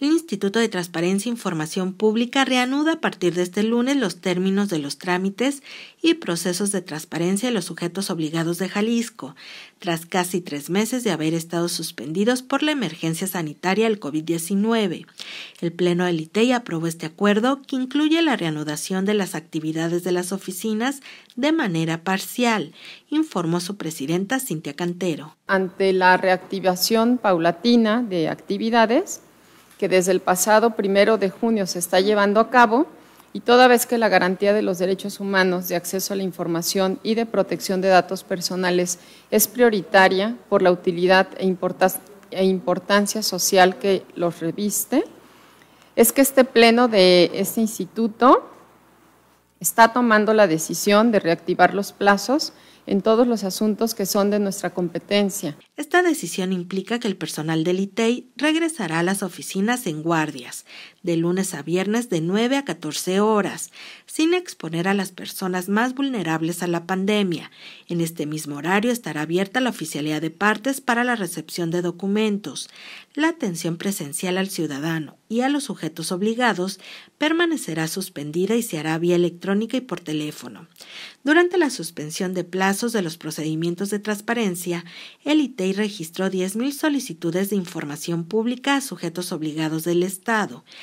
el Instituto de Transparencia e Información Pública reanuda a partir de este lunes los términos de los trámites y procesos de transparencia de los sujetos obligados de Jalisco, tras casi tres meses de haber estado suspendidos por la emergencia sanitaria del COVID-19. El Pleno del ITEI e aprobó este acuerdo que incluye la reanudación de las actividades de las oficinas de manera parcial, informó su presidenta Cintia Cantero. Ante la reactivación paulatina de actividades, que desde el pasado primero de junio se está llevando a cabo y toda vez que la garantía de los derechos humanos de acceso a la información y de protección de datos personales es prioritaria por la utilidad e, e importancia social que los reviste, es que este pleno de este instituto está tomando la decisión de reactivar los plazos en todos los asuntos que son de nuestra competencia. Esta decisión implica que el personal del ITEI e regresará a las oficinas en guardias, de lunes a viernes de 9 a 14 horas, sin exponer a las personas más vulnerables a la pandemia. En este mismo horario estará abierta la oficialidad de partes para la recepción de documentos. La atención presencial al ciudadano y a los sujetos obligados permanecerá suspendida y se hará vía electrónica y por teléfono. Durante la suspensión de plazos de los procedimientos de transparencia, el ITEI e registró 10.000 solicitudes de información pública a sujetos obligados del Estado.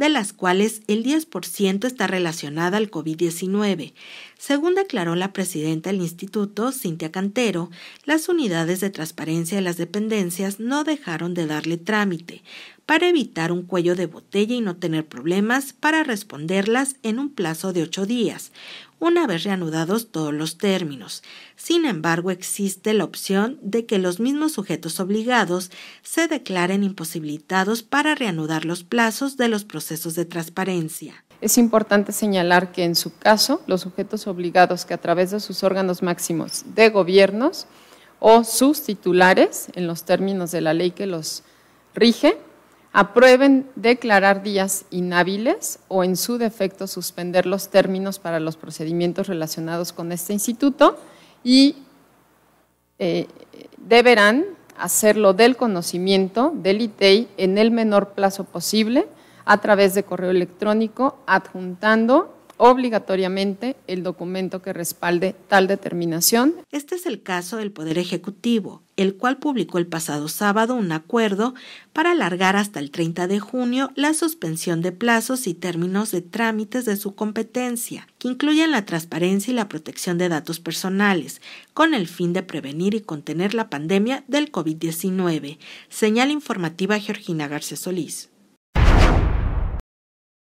de las cuales el 10% está relacionada al COVID-19. Según declaró la presidenta del instituto, Cintia Cantero, las unidades de transparencia de las dependencias no dejaron de darle trámite para evitar un cuello de botella y no tener problemas para responderlas en un plazo de ocho días, una vez reanudados todos los términos. Sin embargo, existe la opción de que los mismos sujetos obligados se declaren imposibilitados para reanudar los plazos de los procesos de transparencia. Es importante señalar que en su caso, los sujetos obligados que a través de sus órganos máximos de gobiernos o sus titulares, en los términos de la ley que los rige, aprueben declarar días inhábiles o en su defecto suspender los términos para los procedimientos relacionados con este instituto y eh, deberán hacerlo del conocimiento del ITEI en el menor plazo posible a través de correo electrónico adjuntando obligatoriamente el documento que respalde tal determinación. Este es el caso del Poder Ejecutivo, el cual publicó el pasado sábado un acuerdo para alargar hasta el 30 de junio la suspensión de plazos y términos de trámites de su competencia, que incluyen la transparencia y la protección de datos personales, con el fin de prevenir y contener la pandemia del COVID-19. Señal informativa Georgina García Solís.